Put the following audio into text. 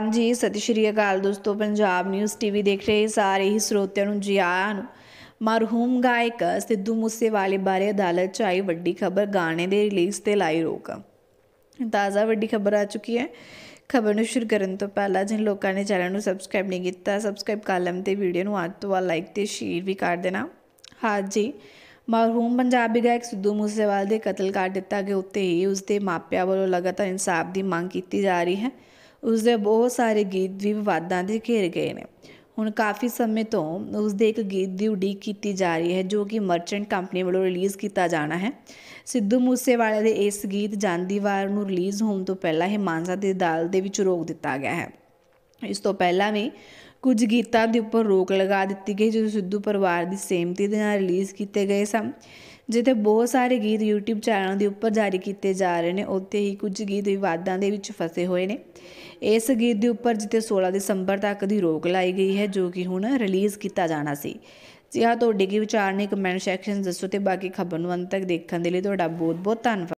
ਹਾਂਜੀ ਸਤਿ ਸ਼੍ਰੀ ਅਕਾਲ ਦੋਸਤੋ ਪੰਜਾਬ ਨਿਊਜ਼ ਟੀਵੀ ਦੇਖ ਰਹੇ ਸਾਰੇ ਹੀ ਸਰੋਤਿਆਂ ਨੂੰ ਜੀ ਆਇਆਂ ਨੂੰ ਮਰਹੂਮ ਗਾਇਕ ਸਿੱਧੂ ਮੂਸੇਵਾਲੇ ਬਾਰੇ ਅਦਾਲਤ 'ਚ ਆਈ ਵੱਡੀ ਖਬਰ ਗਾਣੇ ਦੇ ਰਿਲੀਜ਼ ਤੇ ਲਾਈ ਰੋਕ ਤਾਜ਼ਾ ਵੱਡੀ ਖਬਰ ਆ ਚੁੱਕੀ ਹੈ ਖਬਰ ਨੂੰ ਸ਼ੁਰੂ ਕਰਨ ਤੋਂ ਪਹਿਲਾਂ ਜਿਨ ਲੋਕਾਂ ਨੇ ਚੈਨਲ ਨੂੰ ਸਬਸਕ੍ਰਾਈਬ ਨਹੀਂ ਕੀਤਾ ਸਬਸਕ੍ਰਾਈਬ ਕਰ ਲੈਣ ਤੇ ਵੀਡੀਓ ਨੂੰ ਅੱਜ ਤੋਂ ਬਾਅਦ ਲਾਈਕ ਤੇ ਸ਼ੇਅਰ ਵੀ ਕਰ ਦੇਣਾ ਹਾਂਜੀ ਮਰਹੂਮ ਪੰਜਾਬੀ ਗਾਇਕ ਸਿੱਧੂ ਮੂਸੇਵਾਲੇ ਦੇ ਕਤਲ ਕਰ ਦਿੱਤਾ ਗਿਆ ਉੱਤੇ ਹੀ ਉਸ ਦੇ ਮਾਪਿਆਂ ਵੱਲੋਂ ਲਗਾਤਾਰ ਇਨਸਾਫ ਦੀ ਮੰਗ ਕੀਤੀ ਜਾ ਰਹੀ ਹੈ ਉਸ ਦੇ ਬਹੁਤ ਸਾਰੇ ਗੀਤ ਵੀ ਵਿਵਾਦਾਂ ਦੇ ਘੇਰ ਗਏ ਨੇ ਹੁਣ ਕਾਫੀ ਸਮੇਂ ਤੋਂ ਉਸ ਦੇ ਇੱਕ ਗੀਤ ਦੀ ਉਡੀਕ ਕੀਤੀ ਜਾ ਰਹੀ ਹੈ ਜੋ ਕਿ ਮਰਚੈਂਟ ਕੰਪਨੀ ਵੱਲੋਂ ਰਿਲੀਜ਼ ਕੀਤਾ ਜਾਣਾ ਹੈ ਸਿੱਧੂ ਮੂਸੇਵਾਲੇ ਦੇ ਇਸ ਗੀਤ ਜਾਂਦੀਵਾਰ ਨੂੰ ਰਿਲੀਜ਼ ਹੋਣ ਤੋਂ ਪਹਿਲਾਂ ਹੀ ਮਾਨਸਾ ਦੇ ਦਾਲ ਦੇ ਵਿੱਚ ਰੋਕ ਦਿੱਤਾ ਗਿਆ ਹੈ ਇਸ ਤੋਂ ਪਹਿਲਾਂ ਵੀ ਕੁਝ ਗੀਤਾਂ ਦੇ ਉੱਪਰ ਰੋਕ ਲਗਾ ਦਿੱਤੀ ਗਈ ਜਦੋਂ ਸਿੱਧੂ ਪਰਿਵਾਰ ਦੀ ਸਹਿਮਤੀ ਦੇ ਨਾਲ ਰਿਲੀਜ਼ ਕੀਤੇ ਗਏ ਸਨ ਜਿੱਥੇ ਬਹੁਤ ਸਾਰੇ ਗੀਤ YouTube ਚੈਨਲ ਦੇ ਉੱਪਰ ਜਾਰੀ ਕੀਤੇ ਜਾ ਰਹੇ ਨੇ ਉੱਥੇ ਹੀ ਕੁਝ ਗੀਤ ਵਿਵਾਦਾਂ ਦੇ ਵਿੱਚ ਫਸੇ ਹੋਏ ਨੇ ਇਸ ਗੀਤ ਦੇ ਉੱਪਰ ਜਿੱਥੇ 16 ਦਸੰਬਰ ਤੱਕ ਦੀ ਰੋਕ ਲਾਈ ਗਈ ਹੈ ਜੋ ਕਿ ਹੁਣ ਰਿਲੀਜ਼ ਕੀਤਾ ਜਾਣਾ ਸੀ ਜੀ ਹਾਂ ਤੁਹਾਡੇ ਕੀ ਵਿਚਾਰ ਨੇ ਕਮੈਂਟ ਸੈਕਸ਼ਨ ਦੱਸੋ ਤੇ ਬਾਕੀ ਖਬਰ ਨੂੰ ਅੰਤ ਤੱਕ ਦੇਖਣ ਦੇ ਲਈ ਤੁਹਾਡਾ ਬਹੁਤ ਬਹੁਤ ਧੰਨਵਾਦ